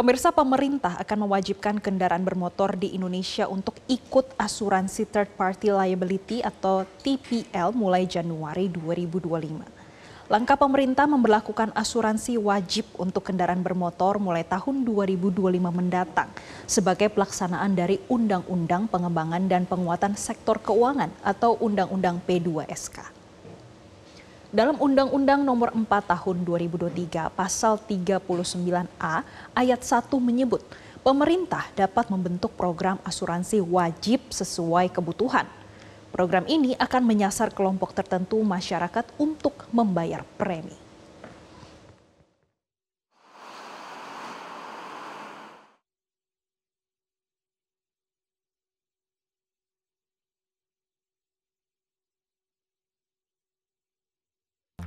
Pemirsa pemerintah akan mewajibkan kendaraan bermotor di Indonesia untuk ikut asuransi third party liability atau TPL mulai Januari 2025. Langkah pemerintah memperlakukan asuransi wajib untuk kendaraan bermotor mulai tahun 2025 mendatang sebagai pelaksanaan dari Undang-Undang Pengembangan dan Penguatan Sektor Keuangan atau Undang-Undang P2SK. Dalam Undang-Undang Nomor 4 Tahun 2023 Pasal 39A ayat 1 menyebut pemerintah dapat membentuk program asuransi wajib sesuai kebutuhan. Program ini akan menyasar kelompok tertentu masyarakat untuk membayar premi.